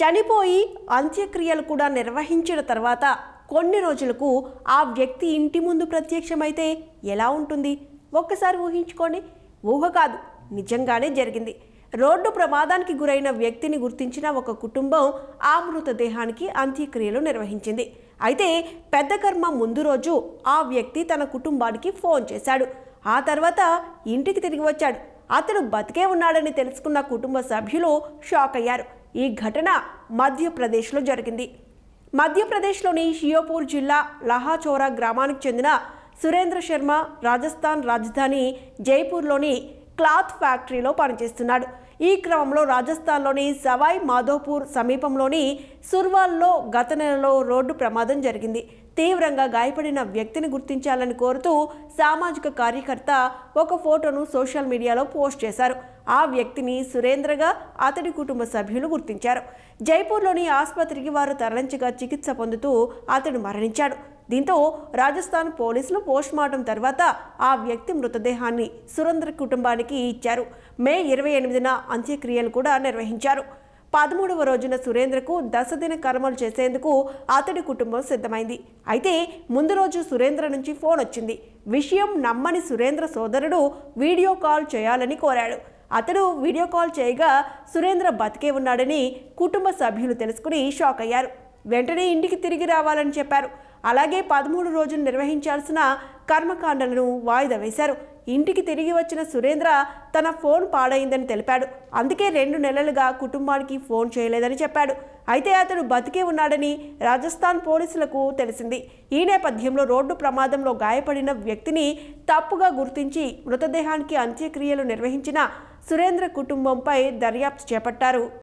చనిపోయి అంత్యక్రియలు కూడా నిర్వహించిన తర్వాత కొన్ని రోజులకు ఆ వ్యక్తి ఇంటి ముందు ప్రత్యక్షమైతే ఎలా ఉంటుంది ఒక్కసారి ఊహించుకోండి ఊహ కాదు నిజంగానే జరిగింది రోడ్డు ప్రమాదానికి గురైన వ్యక్తిని గుర్తించిన ఒక కుటుంబం ఆ మృతదేహానికి అంత్యక్రియలు నిర్వహించింది అయితే పెద్ద కర్మ ముందు రోజు ఆ వ్యక్తి తన కుటుంబానికి ఫోన్ చేశాడు ఆ తర్వాత ఇంటికి తిరిగి వచ్చాడు అతడు బతికే ఉన్నాడని తెలుసుకున్న కుటుంబ సభ్యులు షాక్ అయ్యారు ఈ ఘటన మధ్యప్రదేశ్లో జరిగింది మధ్యప్రదేశ్లోని షియోపూర్ జిల్లా లహాచోరా గ్రామానికి చెందిన సురేంద్ర శర్మ రాజస్థాన్ రాజధాని జైపూర్లోని క్లాత్ ఫ్యాక్టరీలో పనిచేస్తున్నాడు ఈ క్రమంలో రాజస్థాన్లోని సవాయ్ మాధోపూర్ సమీపంలోని సుర్వాల్లో గత నెలలో రోడ్డు ప్రమాదం జరిగింది తీవ్రంగా గాయపడిన వ్యక్తిని గుర్తించాలని కోరుతూ సామాజిక కార్యకర్త ఒక ఫోటోను సోషల్ మీడియాలో పోస్ట్ చేశారు ఆ వ్యక్తిని సురేంద్రగా అతడి కుటుంబ సభ్యులు గుర్తించారు జైపూర్లోని ఆసుపత్రికి వారు తరలించగా చికిత్స పొందుతూ అతడు మరణించాడు దీంతో రాజస్థాన్ పోలీసులు పోస్ట్మార్టం తర్వాత ఆ వ్యక్తి మృతదేహాన్ని సురేంద్ర కుటుంబానికి ఇచ్చారు మే ఇరవై ఎనిమిదిన అంత్యక్రియలు కూడా నిర్వహించారు పదమూడవ రోజున సురేంద్రకు దశదిన కర్మలు చేసేందుకు అతడి కుటుంబం సిద్ధమైంది అయితే ముందు రోజు సురేంద్ర నుంచి ఫోన్ వచ్చింది విషయం నమ్మని సురేంద్ర సోదరుడు వీడియో కాల్ చేయాలని కోరాడు అతడు వీడియో కాల్ చేయగా సురేంద్ర బతికే ఉన్నాడని కుటుంబ సభ్యులు తెలుసుకుని షాక్ అయ్యారు వెంటనే ఇంటికి తిరిగి రావాలని చెప్పారు అలాగే పదమూడు రోజులు నిర్వహించాల్సిన కర్మకాండలను వాయిదా వేశారు ఇంటికి తిరిగి వచ్చిన సురేంద్ర తన ఫోన్ పాడైందని తెలిపాడు అందుకే రెండు నెలలుగా కుటుంబానికి ఫోన్ చేయలేదని చెప్పాడు అయితే అతడు బతికే ఉన్నాడని రాజస్థాన్ పోలీసులకు తెలిసింది ఈ నేపథ్యంలో రోడ్డు ప్రమాదంలో గాయపడిన వ్యక్తిని తప్పుగా గుర్తించి మృతదేహానికి అంత్యక్రియలు నిర్వహించిన సురేంద్ర కుటుంబంపై దర్యాప్తు చేపట్టారు